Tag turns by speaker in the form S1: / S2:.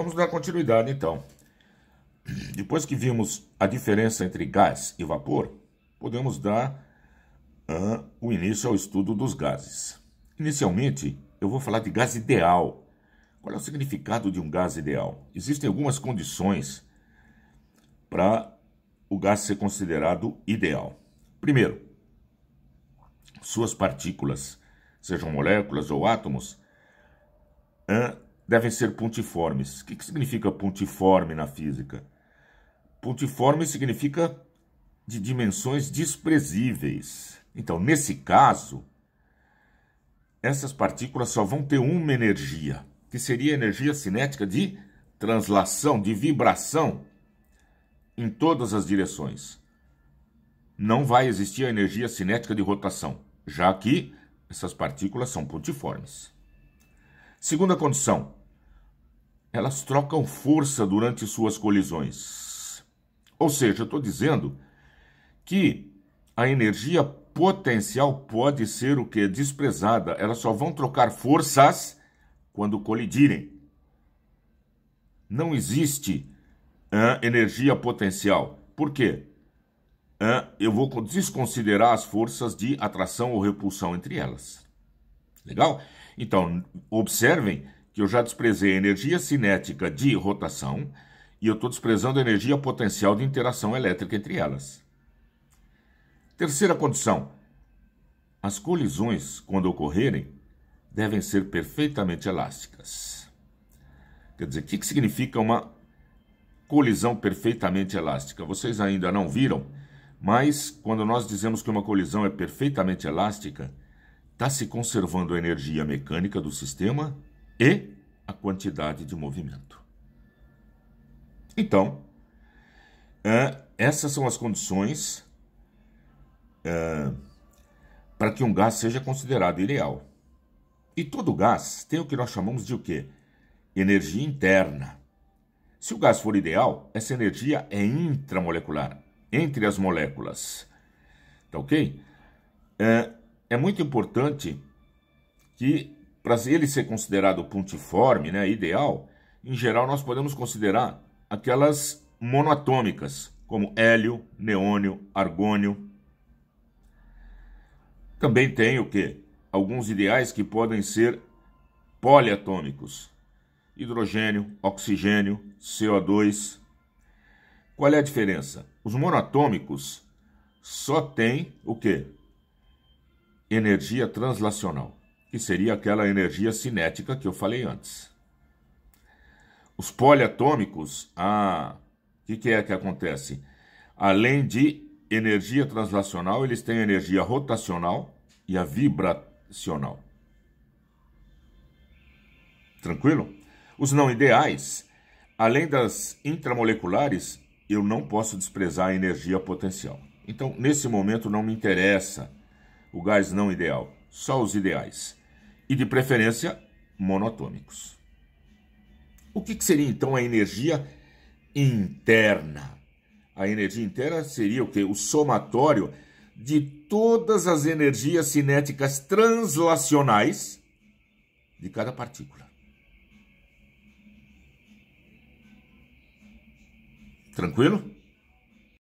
S1: Vamos dar continuidade então. Depois que vimos a diferença entre gás e vapor, podemos dar uh, o início ao estudo dos gases. Inicialmente, eu vou falar de gás ideal. Qual é o significado de um gás ideal? Existem algumas condições para o gás ser considerado ideal. Primeiro, suas partículas, sejam moléculas ou átomos, uh, devem ser pontiformes. O que, que significa pontiforme na física? Pontiforme significa de dimensões desprezíveis. Então, nesse caso, essas partículas só vão ter uma energia, que seria a energia cinética de translação, de vibração em todas as direções. Não vai existir a energia cinética de rotação, já que essas partículas são pontiformes. Segunda condição: elas trocam força durante suas colisões. Ou seja, eu estou dizendo que a energia potencial pode ser o que? Desprezada. Elas só vão trocar forças quando colidirem. Não existe uh, energia potencial. Por quê? Uh, eu vou desconsiderar as forças de atração ou repulsão entre elas. Legal? Então, observem que eu já desprezei a energia cinética de rotação e eu estou desprezando a energia potencial de interação elétrica entre elas. Terceira condição: as colisões, quando ocorrerem, devem ser perfeitamente elásticas. Quer dizer, o que significa uma colisão perfeitamente elástica? Vocês ainda não viram, mas quando nós dizemos que uma colisão é perfeitamente elástica, está se conservando a energia mecânica do sistema e a quantidade de movimento. Então, é, essas são as condições é, para que um gás seja considerado ideal. E todo gás tem o que nós chamamos de o quê? Energia interna. Se o gás for ideal, essa energia é intramolecular, entre as moléculas. Tá ok? É, é muito importante que para ele ser considerado puntiforme, né, ideal, em geral nós podemos considerar aquelas monoatômicas, como hélio, neônio, argônio. Também tem o que? Alguns ideais que podem ser poliatômicos. Hidrogênio, oxigênio, CO2. Qual é a diferença? Os monoatômicos só têm o que? Energia translacional que seria aquela energia cinética que eu falei antes. Os poliatômicos, ah, o que, que é que acontece? Além de energia translacional, eles têm energia rotacional e a vibracional. Tranquilo? Os não ideais, além das intramoleculares, eu não posso desprezar a energia potencial. Então, nesse momento, não me interessa o gás não ideal, só os ideais e de preferência monotônicos. O que, que seria então a energia interna? A energia interna seria o que? O somatório de todas as energias cinéticas translacionais de cada partícula. Tranquilo?